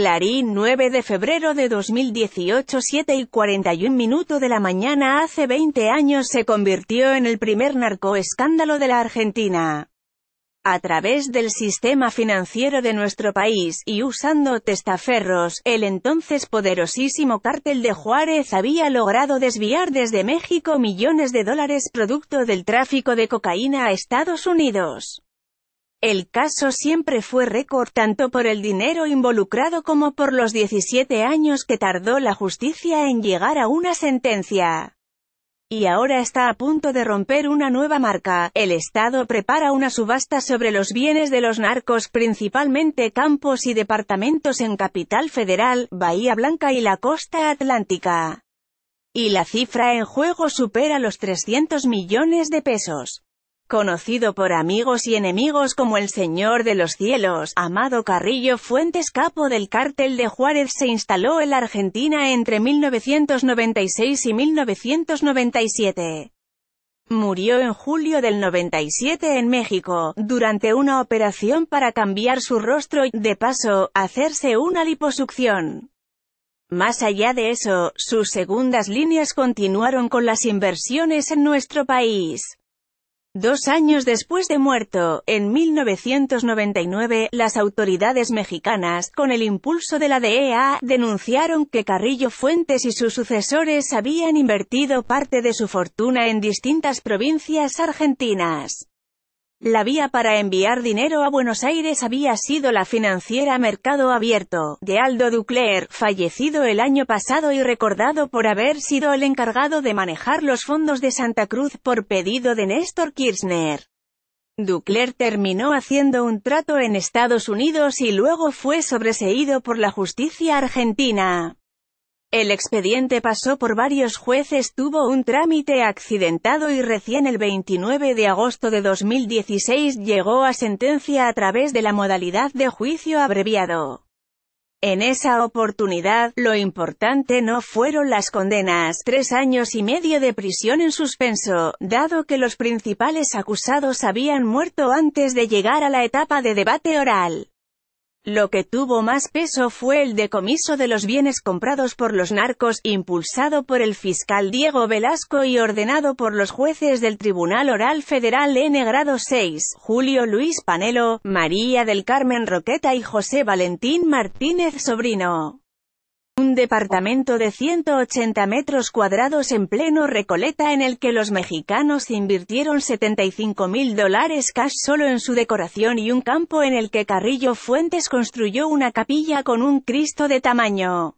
Clarín 9 de febrero de 2018 7 y 41 minuto de la mañana hace 20 años se convirtió en el primer narcoescándalo de la Argentina. A través del sistema financiero de nuestro país, y usando testaferros, el entonces poderosísimo cártel de Juárez había logrado desviar desde México millones de dólares producto del tráfico de cocaína a Estados Unidos. El caso siempre fue récord tanto por el dinero involucrado como por los 17 años que tardó la justicia en llegar a una sentencia. Y ahora está a punto de romper una nueva marca. El Estado prepara una subasta sobre los bienes de los narcos, principalmente campos y departamentos en Capital Federal, Bahía Blanca y la costa atlántica. Y la cifra en juego supera los 300 millones de pesos. Conocido por amigos y enemigos como el Señor de los Cielos, Amado Carrillo Fuentes capo del cártel de Juárez se instaló en la Argentina entre 1996 y 1997. Murió en julio del 97 en México, durante una operación para cambiar su rostro y, de paso, hacerse una liposucción. Más allá de eso, sus segundas líneas continuaron con las inversiones en nuestro país. Dos años después de muerto, en 1999, las autoridades mexicanas, con el impulso de la DEA, denunciaron que Carrillo Fuentes y sus sucesores habían invertido parte de su fortuna en distintas provincias argentinas. La vía para enviar dinero a Buenos Aires había sido la financiera Mercado Abierto, de Aldo Ducler, fallecido el año pasado y recordado por haber sido el encargado de manejar los fondos de Santa Cruz por pedido de Néstor Kirchner. Ducler terminó haciendo un trato en Estados Unidos y luego fue sobreseído por la justicia argentina. El expediente pasó por varios jueces, tuvo un trámite accidentado y recién el 29 de agosto de 2016 llegó a sentencia a través de la modalidad de juicio abreviado. En esa oportunidad, lo importante no fueron las condenas, tres años y medio de prisión en suspenso, dado que los principales acusados habían muerto antes de llegar a la etapa de debate oral. Lo que tuvo más peso fue el decomiso de los bienes comprados por los narcos, impulsado por el fiscal Diego Velasco y ordenado por los jueces del Tribunal Oral Federal N. Grado 6, Julio Luis Panelo, María del Carmen Roqueta y José Valentín Martínez Sobrino. Un departamento de 180 metros cuadrados en pleno Recoleta en el que los mexicanos invirtieron 75 mil dólares cash solo en su decoración y un campo en el que Carrillo Fuentes construyó una capilla con un Cristo de tamaño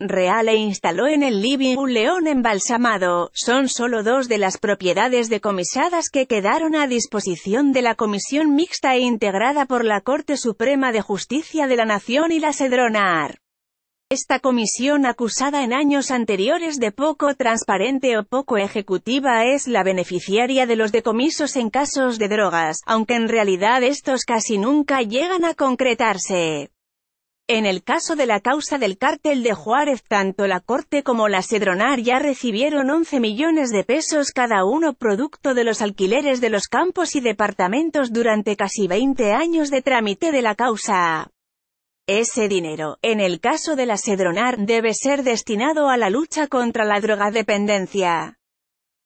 real e instaló en el living un león embalsamado. Son solo dos de las propiedades decomisadas que quedaron a disposición de la comisión mixta e integrada por la Corte Suprema de Justicia de la Nación y la Sedronar. Esta comisión acusada en años anteriores de poco transparente o poco ejecutiva es la beneficiaria de los decomisos en casos de drogas, aunque en realidad estos casi nunca llegan a concretarse. En el caso de la causa del cártel de Juárez, tanto la Corte como la Sedronar ya recibieron 11 millones de pesos cada uno producto de los alquileres de los campos y departamentos durante casi 20 años de trámite de la causa. Ese dinero, en el caso de la Sedronar, debe ser destinado a la lucha contra la drogadependencia.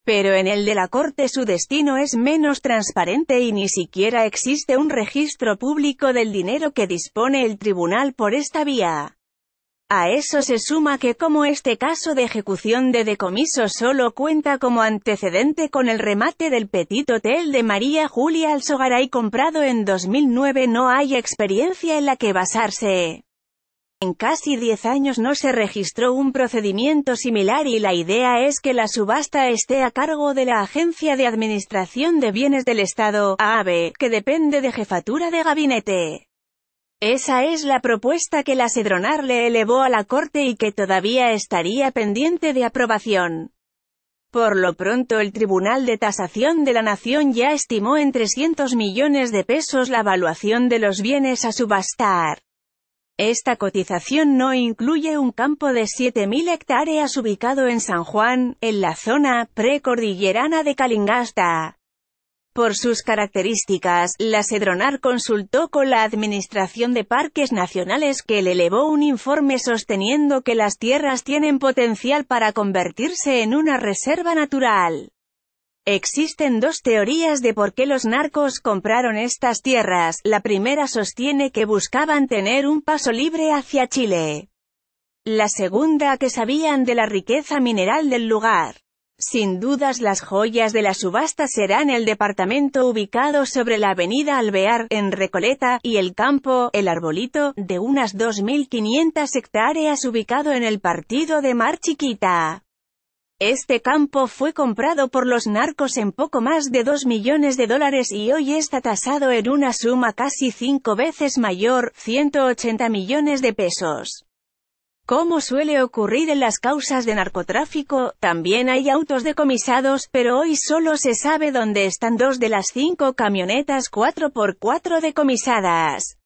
Pero en el de la Corte su destino es menos transparente y ni siquiera existe un registro público del dinero que dispone el tribunal por esta vía. A eso se suma que como este caso de ejecución de decomiso solo cuenta como antecedente con el remate del Petit Hotel de María Julia Alzogaray comprado en 2009 no hay experiencia en la que basarse. En casi 10 años no se registró un procedimiento similar y la idea es que la subasta esté a cargo de la Agencia de Administración de Bienes del Estado, AAB, que depende de Jefatura de Gabinete. Esa es la propuesta que la Sedronar le elevó a la Corte y que todavía estaría pendiente de aprobación. Por lo pronto el Tribunal de Tasación de la Nación ya estimó en 300 millones de pesos la valuación de los bienes a subastar. Esta cotización no incluye un campo de 7.000 hectáreas ubicado en San Juan, en la zona precordillerana de Calingasta. Por sus características, la Sedronar consultó con la Administración de Parques Nacionales que le elevó un informe sosteniendo que las tierras tienen potencial para convertirse en una reserva natural. Existen dos teorías de por qué los narcos compraron estas tierras, la primera sostiene que buscaban tener un paso libre hacia Chile. La segunda que sabían de la riqueza mineral del lugar. Sin dudas las joyas de la subasta serán el departamento ubicado sobre la avenida Alvear, en Recoleta, y el campo, el arbolito, de unas 2.500 hectáreas ubicado en el partido de Mar Chiquita. Este campo fue comprado por los narcos en poco más de 2 millones de dólares y hoy está tasado en una suma casi cinco veces mayor, 180 millones de pesos. Como suele ocurrir en las causas de narcotráfico, también hay autos decomisados, pero hoy solo se sabe dónde están dos de las cinco camionetas 4x4 decomisadas.